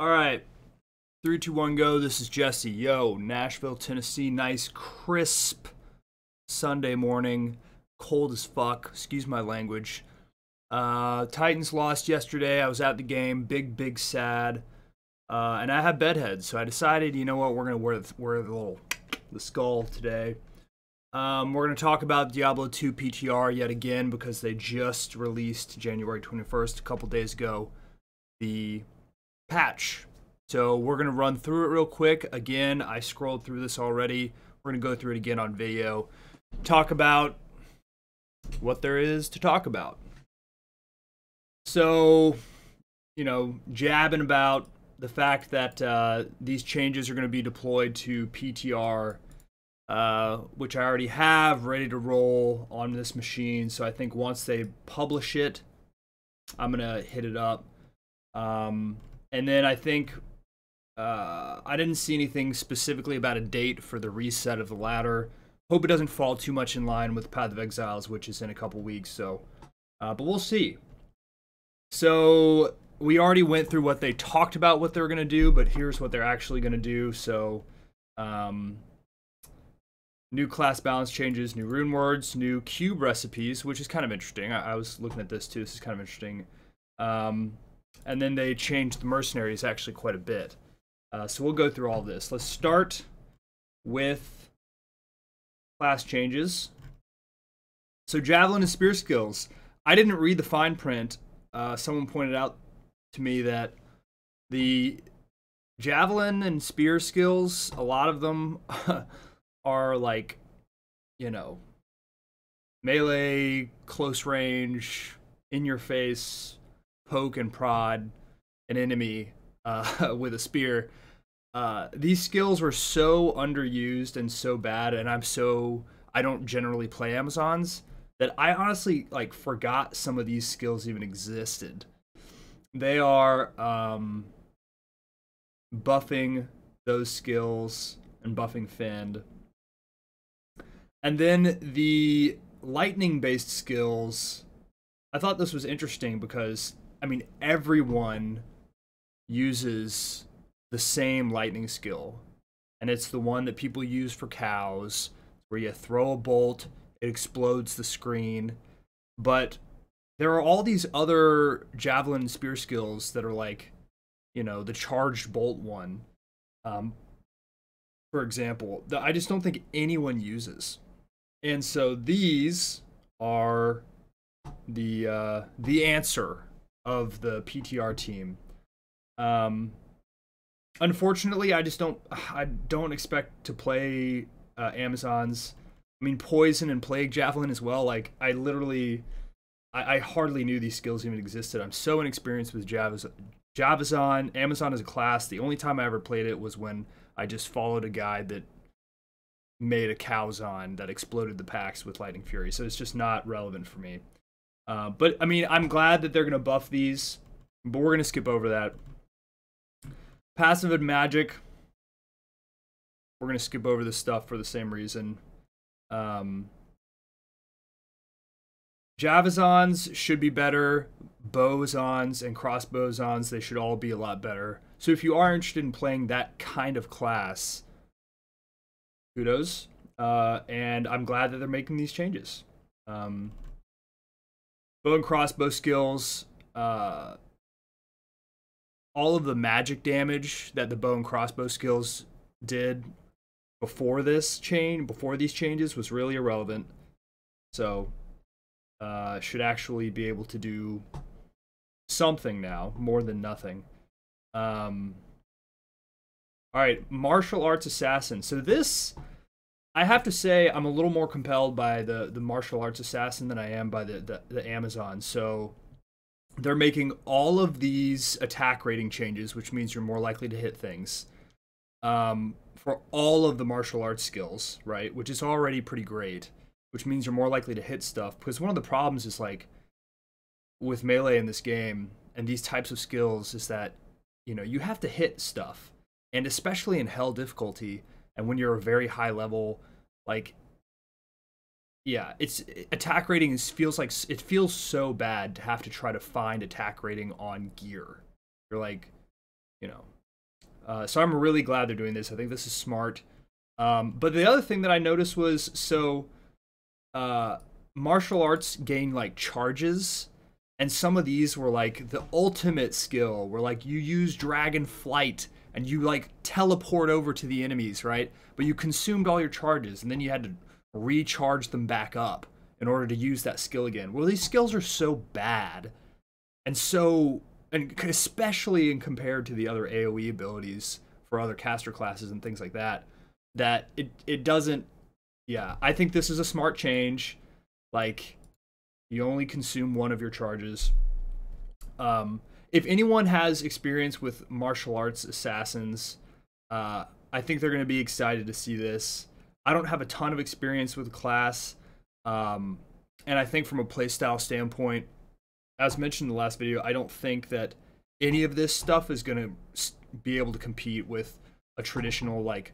All right. Three, two, one, go. This is Jesse. Yo, Nashville, Tennessee. Nice, crisp Sunday morning. Cold as fuck. Excuse my language. Uh, Titans lost yesterday. I was at the game. Big, big sad. Uh, and I have bedheads, so I decided, you know what, we're gonna wear wear the little the skull today. Um, we're gonna talk about Diablo 2 PTR yet again because they just released January 21st a couple days ago the patch. So we're going to run through it real quick. Again, I scrolled through this already. We're going to go through it again on video. Talk about what there is to talk about. So, you know, jabbing about the fact that uh, these changes are going to be deployed to PTR, uh, which I already have ready to roll on this machine. So I think once they publish it, I'm going to hit it up. Um, and then I think uh, I didn't see anything specifically about a date for the reset of the ladder. Hope it doesn't fall too much in line with Path of Exiles, which is in a couple weeks. So, uh, but we'll see. So we already went through what they talked about what they were going to do, but here's what they're actually going to do. So, um, new class balance changes, new rune words, new cube recipes, which is kind of interesting. I, I was looking at this too. This is kind of interesting. Um, and then they changed the mercenaries actually quite a bit. Uh, so we'll go through all this. Let's start with class changes. So javelin and spear skills. I didn't read the fine print. Uh, someone pointed out to me that the javelin and spear skills, a lot of them are like, you know, melee, close range, in your face, poke and prod an enemy uh, with a spear. Uh, these skills were so underused and so bad, and I'm so I don't generally play Amazons that I honestly like forgot some of these skills even existed. They are um, buffing those skills and buffing Fend. And then the lightning based skills. I thought this was interesting because I mean, everyone uses the same lightning skill, and it's the one that people use for cows, where you throw a bolt, it explodes the screen. But there are all these other javelin spear skills that are like, you know, the charged bolt one. Um, for example, that I just don't think anyone uses. And so these are the uh, the answer of the PTR team. Um, unfortunately, I just don't I don't expect to play uh, Amazon's. I mean, Poison and Plague Javelin as well. Like I literally, I, I hardly knew these skills even existed. I'm so inexperienced with Javaz- Javazon. Amazon as a class. The only time I ever played it was when I just followed a guy that made a Calzon that exploded the packs with Lightning Fury. So it's just not relevant for me. Uh, but I mean, I'm glad that they're gonna buff these, but we're gonna skip over that. Passive and magic. We're gonna skip over this stuff for the same reason. Um, Javazons should be better. Bosons and Bosons. they should all be a lot better. So if you are interested in playing that kind of class, kudos. Uh, and I'm glad that they're making these changes. Um, bow and crossbow skills, uh, all of the magic damage that the bow and crossbow skills did before this chain, before these changes, was really irrelevant. So, uh, should actually be able to do something now, more than nothing. Um, all right, martial arts assassin. So this I have to say I'm a little more compelled by the the martial arts assassin than I am by the, the, the Amazon. So they're making all of these attack rating changes, which means you're more likely to hit things. Um, for all of the martial arts skills, right? Which is already pretty great, which means you're more likely to hit stuff. Because one of the problems is like with melee in this game and these types of skills is that, you know, you have to hit stuff. And especially in hell difficulty, and when you're a very high level like, yeah, it's attack rating is, feels like it feels so bad to have to try to find attack rating on gear. You're like, you know. Uh, so I'm really glad they're doing this. I think this is smart. Um, but the other thing that I noticed was so uh, martial arts gain like charges, and some of these were like the ultimate skill, where like you use dragon flight and you like teleport over to the enemies, right? But you consumed all your charges and then you had to recharge them back up in order to use that skill again. Well, these skills are so bad and so and especially in compared to the other AoE abilities for other caster classes and things like that that it it doesn't yeah, I think this is a smart change. Like you only consume one of your charges. Um if anyone has experience with martial arts assassins, uh, I think they're going to be excited to see this. I don't have a ton of experience with class, um, and I think from a playstyle standpoint, as mentioned in the last video, I don't think that any of this stuff is going to be able to compete with a traditional like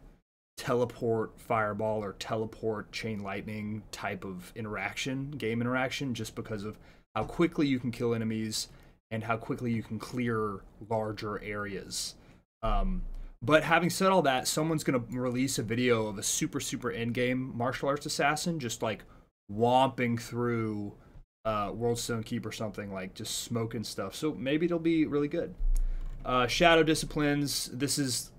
teleport fireball or teleport chain lightning type of interaction, game interaction, just because of how quickly you can kill enemies and how quickly you can clear larger areas. Um, but having said all that, someone's going to release a video of a super, super end game martial arts assassin just like womping through uh, Worldstone Keep or something, like just smoking stuff. So maybe it'll be really good. Uh, Shadow Disciplines, this is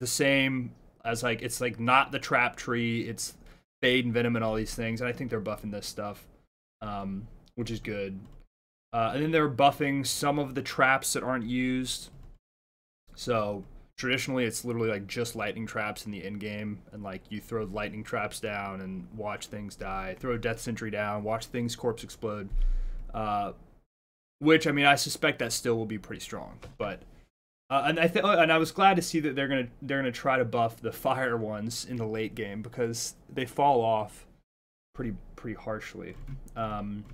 the same as like, it's like not the trap tree, it's Fade and Venom and all these things. And I think they're buffing this stuff, um, which is good. Uh, and then they're buffing some of the traps that aren't used. So traditionally, it's literally like just lightning traps in the end game, and like you throw lightning traps down and watch things die. Throw death sentry down, watch things corpse explode. Uh, which I mean, I suspect that still will be pretty strong, but. Uh, and I th- uh, and I was glad to see that they're gonna they're gonna try to buff the fire ones in the late game because they fall off pretty pretty harshly. Um,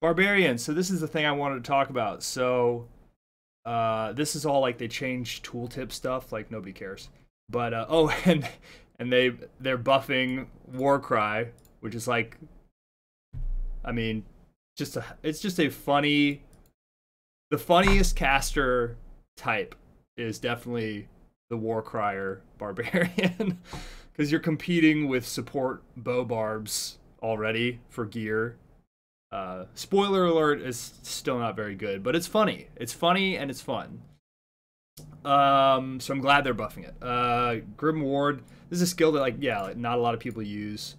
Barbarian. So this is the thing I wanted to talk about. So uh, this is all like they changed tooltip stuff. Like nobody cares. But uh, oh, and and they they're buffing Warcry, which is like, I mean, just a it's just a funny, the funniest caster type is definitely the Warcrier Barbarian, because you're competing with support bow barbs already for gear uh, spoiler alert is still not very good, but it's funny. It's funny and it's fun. Um, so I'm glad they're buffing it. Uh, Grim Ward. This is a skill that, like, yeah, like, not a lot of people use.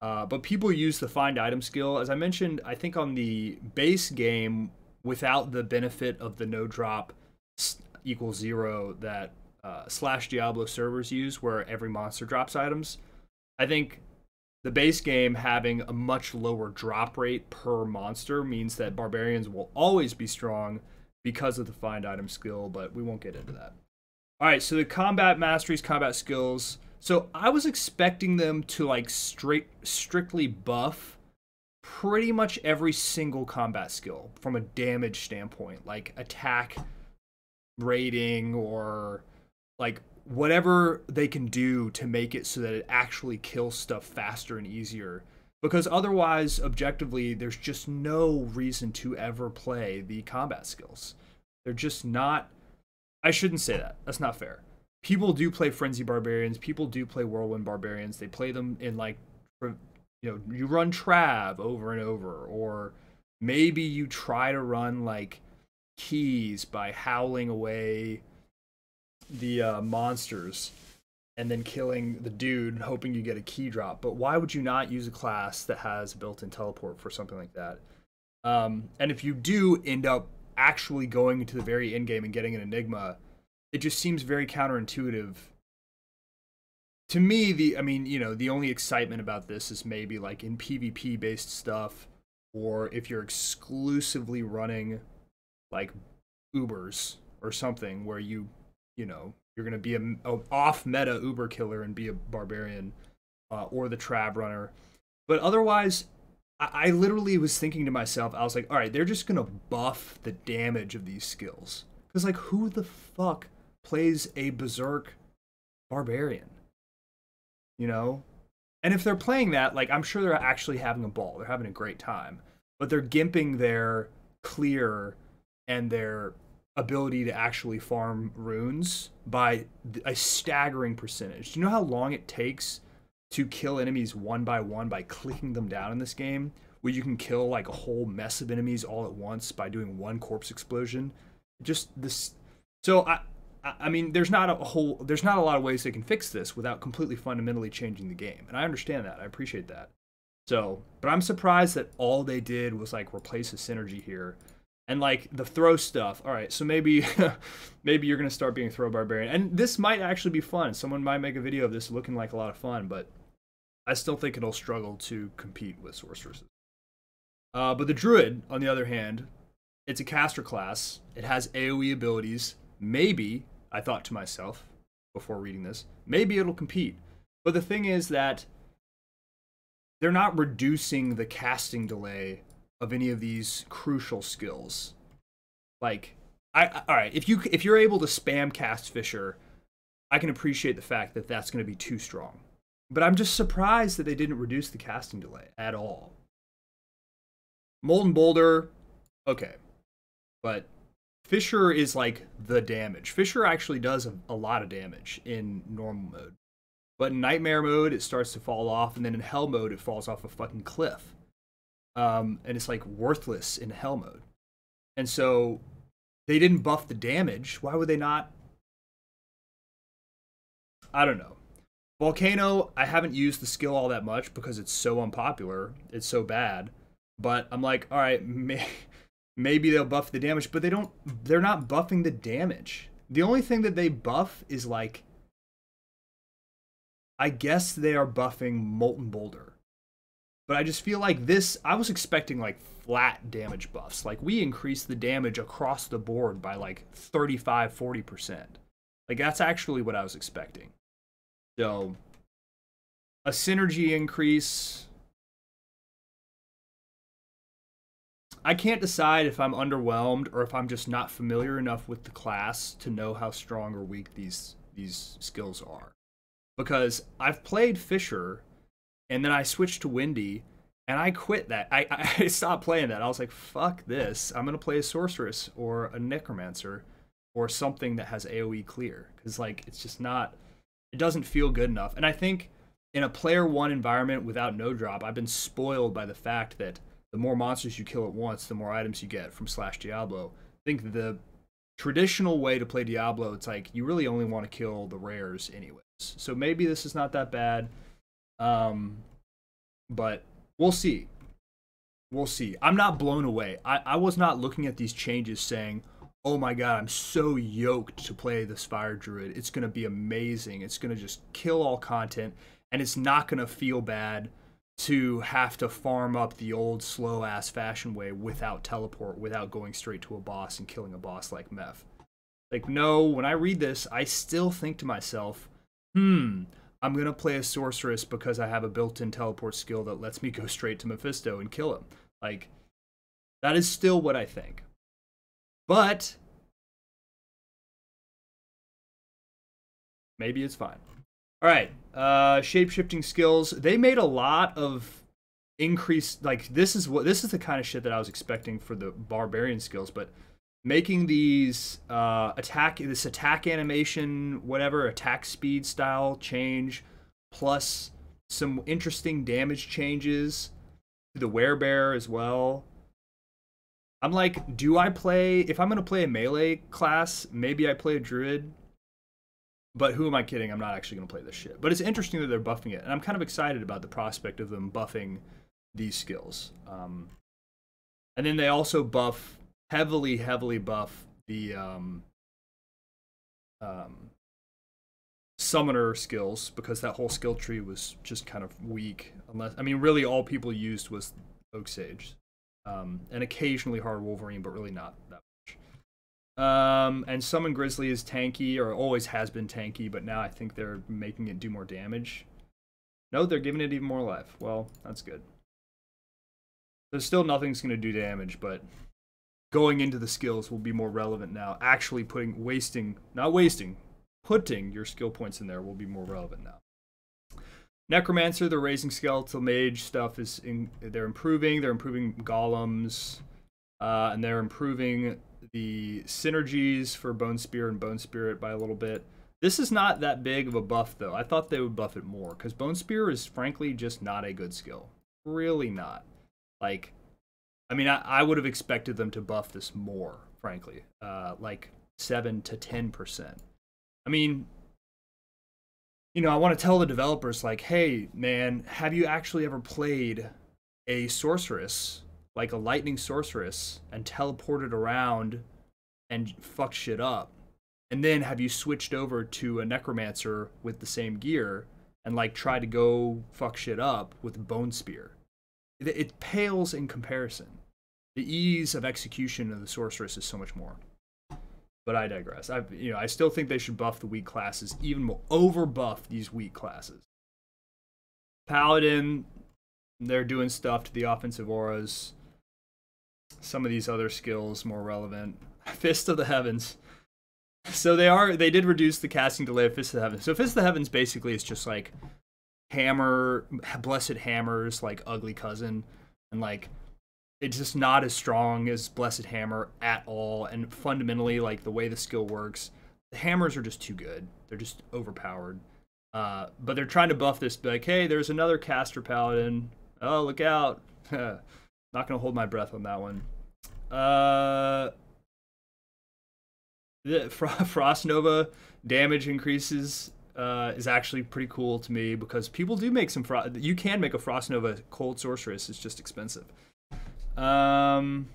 Uh, but people use the find item skill. As I mentioned, I think on the base game, without the benefit of the no drop equals zero that uh, slash Diablo servers use, where every monster drops items, I think the base game having a much lower drop rate per monster means that barbarians will always be strong because of the find item skill, but we won't get into that. All right, so the combat masteries, combat skills. So I was expecting them to like straight strictly buff pretty much every single combat skill from a damage standpoint, like attack rating or like whatever they can do to make it so that it actually kills stuff faster and easier. Because otherwise, objectively, there's just no reason to ever play the combat skills. They're just not. I shouldn't say that. That's not fair. People do play Frenzy Barbarians. People do play Whirlwind Barbarians. They play them in like, you know, you run Trav over and over, or maybe you try to run like keys by howling away the uh, monsters and then killing the dude hoping you get a key drop. But why would you not use a class that has built-in teleport for something like that? Um, and if you do end up actually going to the very end game and getting an enigma, it just seems very counterintuitive. To me, the I mean, you know, the only excitement about this is maybe like in PvP based stuff, or if you're exclusively running like Ubers or something where you you know you're going to be a, a, off meta uber killer and be a barbarian uh, or the trav runner but otherwise I, I literally was thinking to myself i was like all right they're just going to buff the damage of these skills because like who the fuck plays a berserk barbarian you know and if they're playing that like i'm sure they're actually having a ball they're having a great time but they're gimping their clear and their ability to actually farm runes by a staggering percentage. Do you know how long it takes to kill enemies one by one by clicking them down in this game? Where you can kill like a whole mess of enemies all at once by doing one corpse explosion. Just this. So I, I mean, there's not a whole, there's not a lot of ways they can fix this without completely fundamentally changing the game, and I understand that. I appreciate that. So, but I'm surprised that all they did was like replace a synergy here and like the throw stuff. All right, so maybe maybe you're gonna start being throw barbarian, and this might actually be fun. Someone might make a video of this looking like a lot of fun, but I still think it'll struggle to compete with sorceresses. Uh, but the druid, on the other hand, it's a caster class. It has AOE abilities. Maybe I thought to myself before reading this, maybe it'll compete. But the thing is that they're not reducing the casting delay of any of these crucial skills. Like, I, all right, if you if you're able to spam cast Fisher, I can appreciate the fact that that's going to be too strong. But I'm just surprised that they didn't reduce the casting delay at all. Molten Boulder, okay, but Fisher is like the damage. Fisher actually does a, a lot of damage in normal mode. But in Nightmare mode, it starts to fall off, and then in Hell mode, it falls off a fucking cliff um, and it's like worthless in hell mode. And so they didn't buff the damage. Why would they not? I don't know. Volcano, I haven't used the skill all that much because it's so unpopular. It's so bad. But I'm like, all right, may maybe they'll buff the damage, but they don't. They're not buffing the damage. The only thing that they buff is like I guess they are buffing Molten Boulder but I just feel like this, I was expecting like flat damage buffs. Like we increased the damage across the board by like 35, 40%. Like that's actually what I was expecting. So a synergy increase. I can't decide if I'm underwhelmed or if I'm just not familiar enough with the class to know how strong or weak these these skills are. Because I've played Fisher and then I switched to Windy, and I quit that. I, I stopped playing that. I was like, fuck this. I'm gonna play a sorceress or a necromancer or something that has AoE clear because like it's just not. It doesn't feel good enough. And I think in a player one environment without no drop, I've been spoiled by the fact that the more monsters you kill at once, the more items you get from slash Diablo. I think the traditional way to play Diablo, it's like you really only want to kill the rares anyways. So maybe this is not that bad. Um, but we'll see. We'll see. I'm not blown away. I, I was not looking at these changes saying, oh my god, I'm so yoked to play this Fire Druid. It's going to be amazing. It's going to just kill all content, and it's not going to feel bad to have to farm up the old slow ass fashion way without teleport, without going straight to a boss and killing a boss like Meph. Like, no, when I read this, I still think to myself, hmm, I'm going to play a sorceress because I have a built-in teleport skill that lets me go straight to Mephisto and kill him. Like that is still what I think. But maybe it's fine. All right, uh, shape-shifting skills. They made a lot of increased. Like this is what this is the kind of shit that I was expecting for the barbarian skills, but making these uh, attack this attack animation whatever attack speed style change plus some interesting damage changes to the werebear as well i'm like do i play if i'm going to play a melee class maybe i play a druid but who am i kidding i'm not actually going to play this shit but it's interesting that they're buffing it and i'm kind of excited about the prospect of them buffing these skills um, and then they also buff heavily, heavily buff the um, um, summoner skills because that whole skill tree was just kind of weak. Unless I mean, really, all people used was Oak Sage, um, and occasionally Hard Wolverine, but really not that much. Um, and Summon Grizzly is tanky, or always has been tanky, but now I think they're making it do more damage. No, they're giving it even more life. Well, that's good. There's still nothing's going to do damage, but going into the skills will be more relevant now. Actually putting wasting, not wasting, putting your skill points in there will be more relevant now. Necromancer, they're raising skeletal mage stuff is in they're improving, they're improving golems, uh, and they're improving the synergies for Bone Spear and Bone Spirit by a little bit. This is not that big of a buff though. I thought they would buff it more because Bone Spear is frankly just not a good skill. Really not. Like I mean, I, I would have expected them to buff this more, frankly, uh, like seven to ten percent. I mean, you know, I want to tell the developers like, hey, man, have you actually ever played a sorceress, like a lightning sorceress, and teleported around and fucked shit up? And then have you switched over to a necromancer with the same gear and like tried to go fuck shit up with bone spear? It, it pales in comparison the ease of execution of the sorceress is so much more. But I digress. I you know I still think they should buff the weak classes even more, over buff these weak classes. Paladin, they're doing stuff to the offensive auras. Some of these other skills more relevant. Fist of the Heavens. So they are they did reduce the casting delay of Fist of the Heavens. So Fist of the Heavens basically is just like hammer blessed hammers like ugly cousin and like it's just not as strong as Blessed Hammer at all. And fundamentally, like the way the skill works, the hammers are just too good. They're just overpowered. Uh, but they're trying to buff this, like, hey, there's another caster paladin. Oh, look out. Not going to hold my breath on that one. Uh, the Frost Nova damage increases uh, is actually pretty cool to me because people do make some. frost. you can make a Frost Nova cold sorceress, it's just expensive. Um.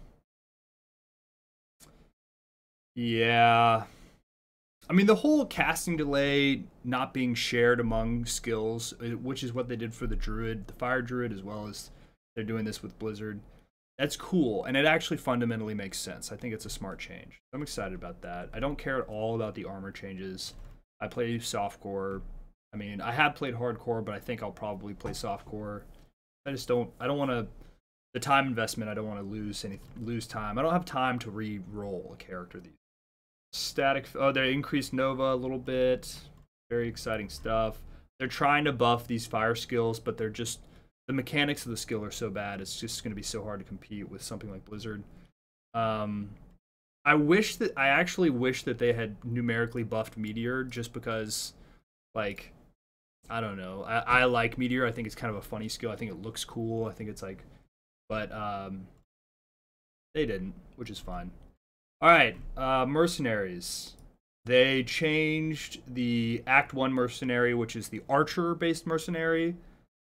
Yeah. I mean, the whole casting delay not being shared among skills, uh, which is what they did for the Druid, the Fire Druid, as well as they're doing this with Blizzard. That's cool, and it actually fundamentally makes sense. I think it's a smart change. I'm excited about that. I don't care at all about the armor changes. I play softcore. I mean, I have played hardcore, but I think I'll probably play softcore. I just don't. I don't want to the time investment. I don't want to lose any lose time. I don't have time to re-roll a character. These static. Oh, they increased Nova a little bit. Very exciting stuff. They're trying to buff these fire skills, but they're just the mechanics of the skill are so bad. It's just going to be so hard to compete with something like Blizzard. Um, I wish that I actually wish that they had numerically buffed Meteor just because, like, I don't know. I, I like Meteor. I think it's kind of a funny skill. I think it looks cool. I think it's like but um, they didn't, which is fine. All right, uh, mercenaries. They changed the Act One mercenary, which is the archer-based mercenary.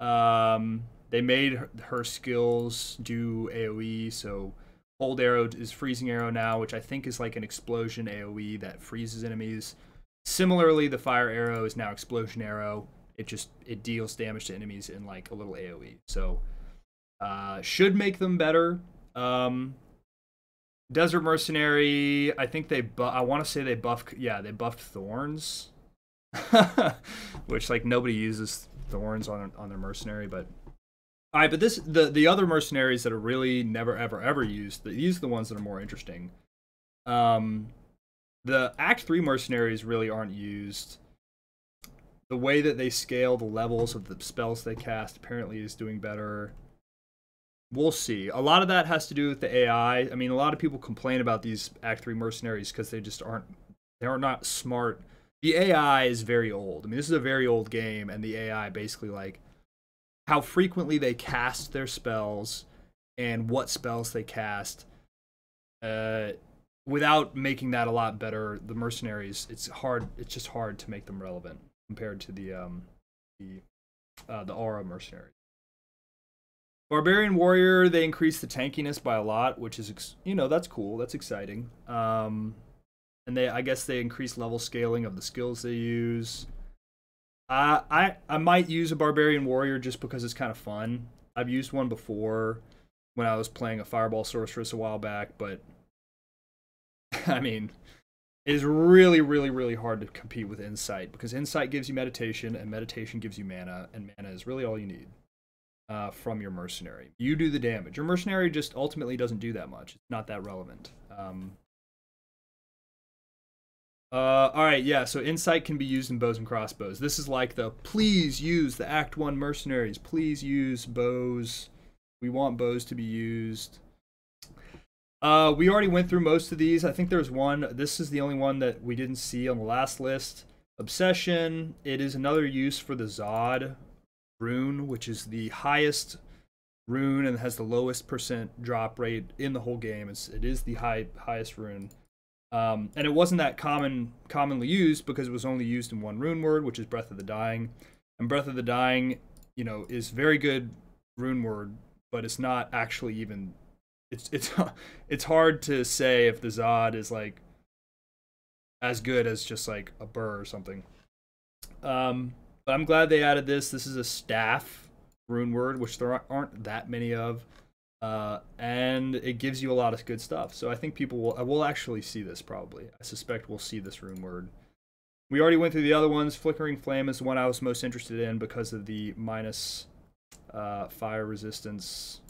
Um, they made her, her, skills do AOE, so hold Arrow is Freezing Arrow now, which I think is like an explosion AOE that freezes enemies. Similarly, the Fire Arrow is now Explosion Arrow. It just it deals damage to enemies in like a little AOE. So uh, should make them better. Um, Desert Mercenary, I think they bu- I want to say they buffed yeah, they buffed thorns. Which like nobody uses thorns on on their mercenary, but all right, but this the the other mercenaries that are really never ever ever used. These are the ones that are more interesting. Um, the Act Three mercenaries really aren't used. The way that they scale the levels of the spells they cast apparently is doing better we'll see. A lot of that has to do with the AI. I mean, a lot of people complain about these Act Three mercenaries because they just aren't they are not smart. The AI is very old. I mean, this is a very old game, and the AI basically like how frequently they cast their spells and what spells they cast. Uh, without making that a lot better, the mercenaries it's hard. It's just hard to make them relevant compared to the um the uh, the aura mercenaries. Barbarian Warrior, they increase the tankiness by a lot, which is, you know, that's cool. That's exciting. Um, and they, I guess, they increase level scaling of the skills they use. Uh, I, I might use a Barbarian Warrior just because it's kind of fun. I've used one before when I was playing a Fireball Sorceress a while back, but I mean, it is really, really, really hard to compete with Insight because Insight gives you meditation and meditation gives you mana, and mana is really all you need uh, from your mercenary. You do the damage. Your mercenary just ultimately doesn't do that much. It's not that relevant. Um, uh, all right, yeah. So insight can be used in bows and crossbows. This is like the please use the Act One mercenaries. Please use bows. We want bows to be used. Uh, we already went through most of these. I think there's one. This is the only one that we didn't see on the last list. Obsession. It is another use for the Zod rune, which is the highest rune and has the lowest percent drop rate in the whole game. It's, it is the high highest rune. Um, and it wasn't that common commonly used because it was only used in one rune word, which is Breath of the Dying. And Breath of the Dying, you know, is very good rune word, but it's not actually even it's it's it's hard to say if the Zod is like as good as just like a burr or something. Um, but I'm glad they added this. This is a staff rune word, which there aren't that many of. Uh, and it gives you a lot of good stuff. So I think people will I uh, will actually see this probably. I suspect we'll see this rune word. We already went through the other ones. Flickering Flame is the one I was most interested in because of the minus uh, fire resistance.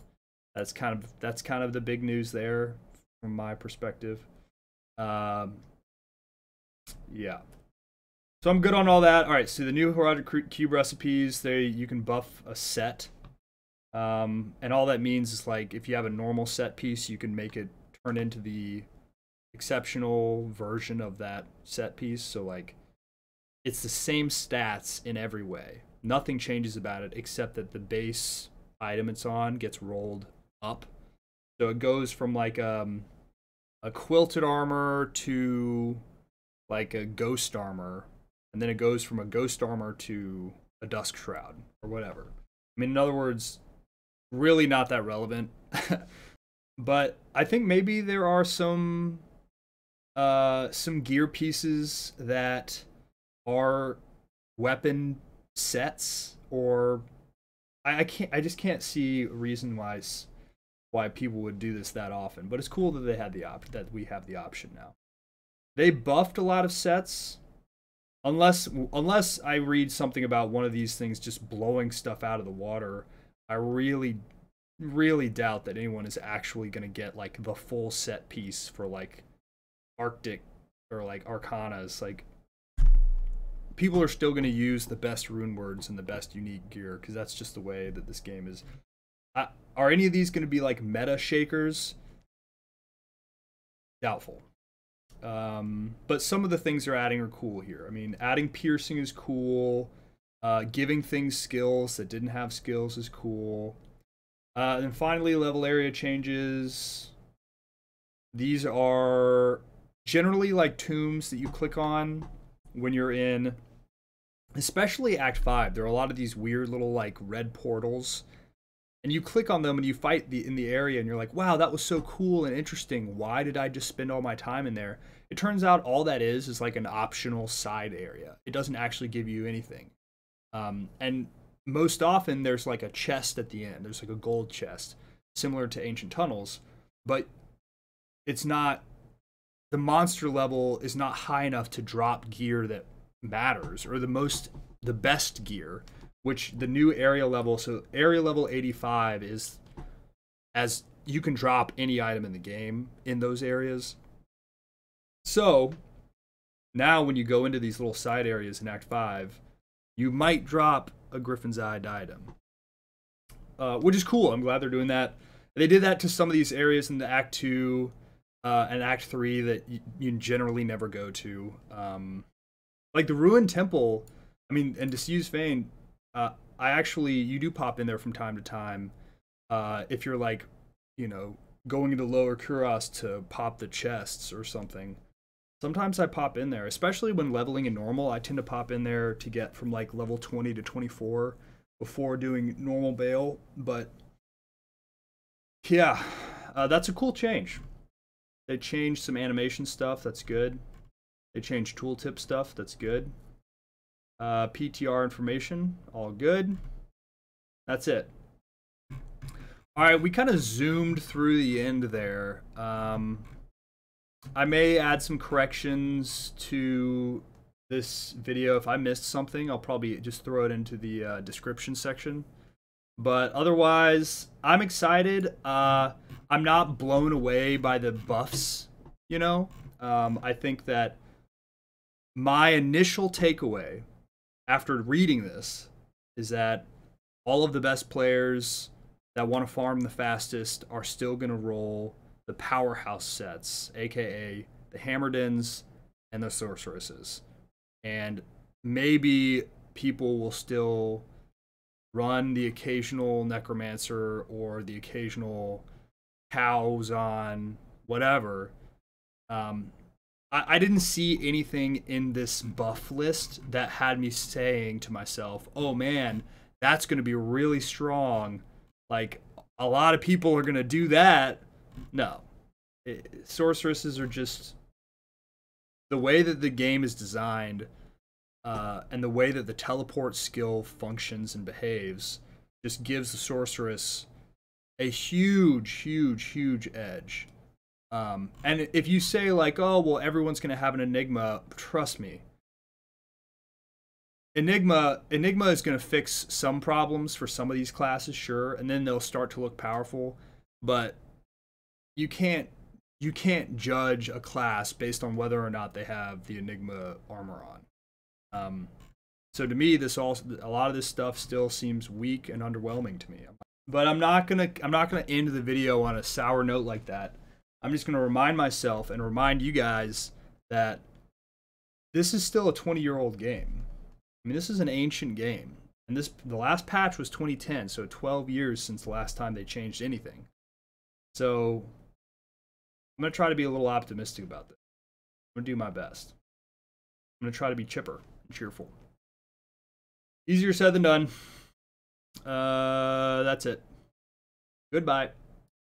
That's kind of that's kind of the big news there from my perspective. Um, yeah, so I'm good on all that. All right, so the new Herodotus Cube recipes, they you can buff a set. Um, and all that means is like if you have a normal set piece, you can make it turn into the exceptional version of that set piece. So like it's the same stats in every way. Nothing changes about it except that the base item it's on gets rolled up. So it goes from like um, a quilted armor to like a ghost armor and then it goes from a ghost armor to a dusk shroud or whatever. I mean, in other words, really not that relevant. but I think maybe there are some uh, some gear pieces that are weapon sets or I, I can't I just can't see a reason why why people would do this that often. But it's cool that they had the op that we have the option now. They buffed a lot of sets unless unless I read something about one of these things just blowing stuff out of the water, I really really doubt that anyone is actually going to get like the full set piece for like arctic or like arcanas like people are still going to use the best rune words and the best unique gear cuz that's just the way that this game is I, are any of these going to be like meta shakers doubtful um, but some of the things they're adding are cool here. I mean, adding piercing is cool. Uh, giving things skills that didn't have skills is cool. Uh, and finally, level area changes. These are generally like tombs that you click on when you're in, especially Act 5. There are a lot of these weird little like red portals and you click on them and you fight the in the area and you're like wow that was so cool and interesting why did i just spend all my time in there it turns out all that is is like an optional side area it doesn't actually give you anything um, and most often there's like a chest at the end there's like a gold chest similar to ancient tunnels but it's not the monster level is not high enough to drop gear that matters or the most the best gear which the new area level, so area level 85 is as you can drop any item in the game in those areas. So now when you go into these little side areas in Act 5, you might drop a Griffin's Eye item, uh, which is cool. I'm glad they're doing that. They did that to some of these areas in the Act 2 uh, and Act 3 that you, you generally never go to. Um, like the Ruined Temple, I mean, and Disused Fane, uh, I actually, you do pop in there from time to time. Uh, if you're like, you know, going into lower cuirass to pop the chests or something. Sometimes I pop in there, especially when leveling in normal. I tend to pop in there to get from like level 20 to 24 before doing normal bail. But yeah, uh, that's a cool change. They changed some animation stuff. That's good. They changed tooltip stuff. That's good. Uh, PTR information, all good. That's it. All right, we kind of zoomed through the end there. Um, I may add some corrections to this video. If I missed something, I'll probably just throw it into the uh, description section. But otherwise, I'm excited. Uh, I'm not blown away by the buffs, you know? Um, I think that my initial takeaway after reading this is that all of the best players that want to farm the fastest are still going to roll the powerhouse sets, aka the Hammerdens and the Sorceresses. And maybe people will still run the occasional Necromancer or the occasional cows on whatever. Um, I, I didn't see anything in this buff list that had me saying to myself, oh man, that's going to be really strong. Like, a lot of people are going to do that. No. It, sorceresses are just the way that the game is designed uh, and the way that the teleport skill functions and behaves just gives the sorceress a huge, huge, huge edge. Um, and if you say like, oh well, everyone's gonna have an enigma, trust me. Enigma Enigma is gonna fix some problems for some of these classes, sure, and then they'll start to look powerful. But you can't you can't judge a class based on whether or not they have the Enigma armor on. Um, so to me, this also a lot of this stuff still seems weak and underwhelming to me. But I'm not gonna I'm not gonna end the video on a sour note like that. I'm just going to remind myself and remind you guys that this is still a 20 year old game. I mean, this is an ancient game. And this the last patch was 2010, so 12 years since the last time they changed anything. So I'm going to try to be a little optimistic about this. I'm going to do my best. I'm going to try to be chipper and cheerful. Easier said than done. Uh, that's it. Goodbye.